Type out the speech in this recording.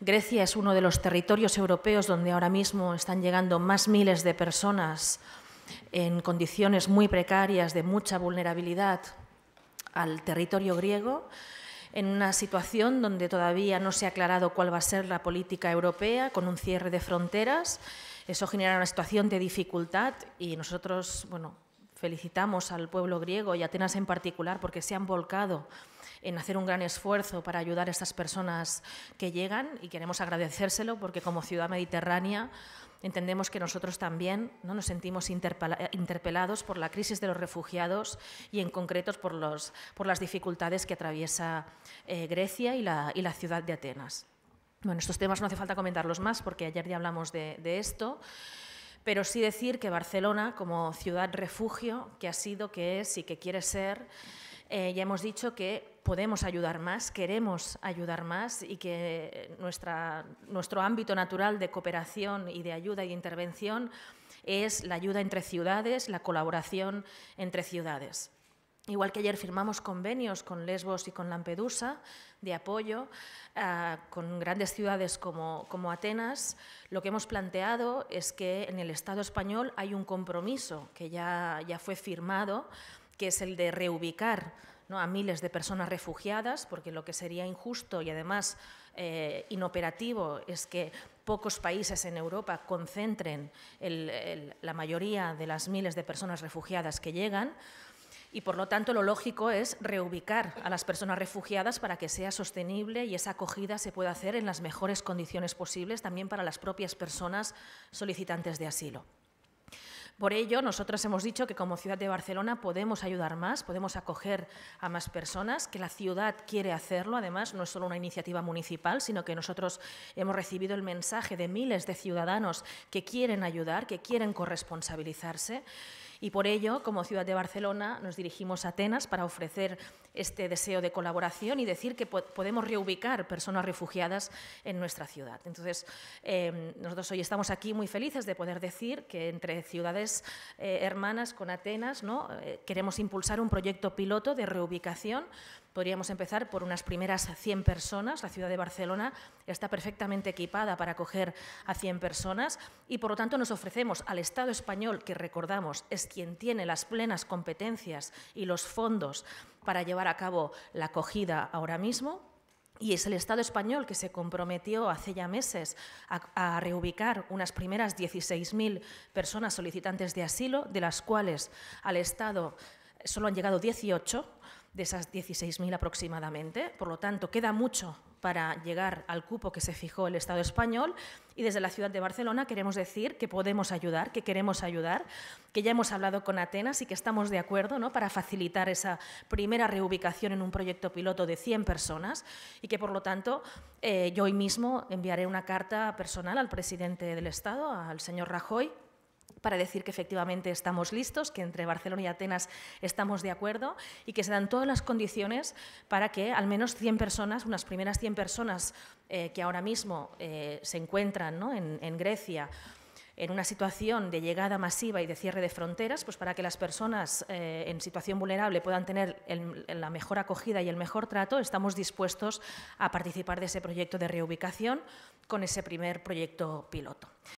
Grecia es uno de los territorios europeos donde ahora mismo están llegando más miles de personas en condiciones muy precarias, de mucha vulnerabilidad, al territorio griego, en una situación donde todavía no se ha aclarado cuál va a ser la política europea, con un cierre de fronteras. Eso genera una situación de dificultad y nosotros, bueno, felicitamos al pueblo griego y a Atenas en particular porque se han volcado en hacer un gran esfuerzo para ayudar a estas personas que llegan y queremos agradecérselo porque como ciudad mediterránea entendemos que nosotros también ¿no? nos sentimos interpelados por la crisis de los refugiados y en concreto por, los, por las dificultades que atraviesa eh, Grecia y la, y la ciudad de Atenas. Bueno, estos temas no hace falta comentarlos más porque ayer ya hablamos de, de esto pero sí decir que Barcelona, como ciudad refugio, que ha sido, que es y que quiere ser, eh, ya hemos dicho que podemos ayudar más, queremos ayudar más y que nuestro ámbito natural de cooperación y de ayuda y de intervención es la ayuda entre ciudades, la colaboración entre ciudades. Igual que ayer firmamos convenios con Lesbos y con Lampedusa de apoyo, eh, con grandes ciudades como, como, Atenas, lo que hemos planteado es que en el Estado español hay un compromiso que ya, ya fue firmado, que es el de reubicar ¿no? a miles de personas refugiadas, porque lo que sería injusto y además eh, inoperativo es que pocos países en Europa concentren la mayoría de las miles de personas refugiadas que llegan. Y por lo tanto, lo lógico es reubicar a las personas refugiadas para que sea sostenible y esa acogida se pueda hacer en las mejores condiciones posibles, también para las propias personas solicitantes de asilo. Por ello, nosotros hemos dicho que como ciudad de Barcelona podemos ayudar más, podemos acoger a más personas, que la ciudad quiere hacerlo. Además, no es solo una iniciativa municipal, sino que nosotros hemos recibido el mensaje de miles de ciudadanos que quieren ayudar, que quieren corresponsabilizarse. Y por ello, como ciudad de Barcelona, nos dirigimos a Atenas para ofrecer este deseo de colaboración y decir que podemos reubicar personas refugiadas en nuestra ciudad. Entonces, em, nosotros hoy estamos aquí muy felices de poder decir que entre ciudades eh, hermanas con Atenas ¿no? Eh, queremos impulsar un proyecto piloto de reubicación Podríamos empezar por unas primeras 100 personas. La ciudad de Barcelona está perfectamente equipada para acoger a 100 personas y, por lo tanto, nos ofrecemos al Estado español, que recordamos es quien tiene las plenas competencias y los fondos para llevar a cabo la acogida ahora mismo. Y es el Estado español que se comprometió hace ya meses a, reubicar unas primeras 16.000 personas solicitantes de asilo, de las cuales al Estado solo han llegado 18 de esas 16.000 aproximadamente. Por lo tanto, queda mucho para llegar al cupo que se fijó el Estado español y desde la ciudad de Barcelona queremos decir que podemos ayudar, que queremos ayudar, que ya hemos hablado con Atenas y que estamos de acuerdo ¿no? para facilitar esa primera reubicación en un proyecto piloto de 100 personas y que, por lo tanto, eh, yo hoy mismo enviaré una carta personal al presidente del Estado, al señor Rajoy, para decir que efectivamente estamos listos, que entre Barcelona y Atenas estamos de acuerdo y que se dan todas las condiciones para que al menos 100 personas, unas primeras 100 personas eh, que ahora mismo eh, se encuentran en, Grecia, en una situación de llegada masiva y de cierre de fronteras, pues para que las personas eh, en situación vulnerable puedan tener la mejor acogida y el mejor trato, estamos dispuestos a participar de ese proyecto de reubicación con ese primer proyecto piloto.